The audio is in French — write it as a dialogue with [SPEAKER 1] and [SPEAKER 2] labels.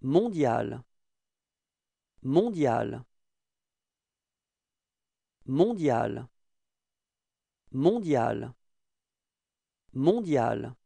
[SPEAKER 1] mondial, mondial, mondial, mondial, mondial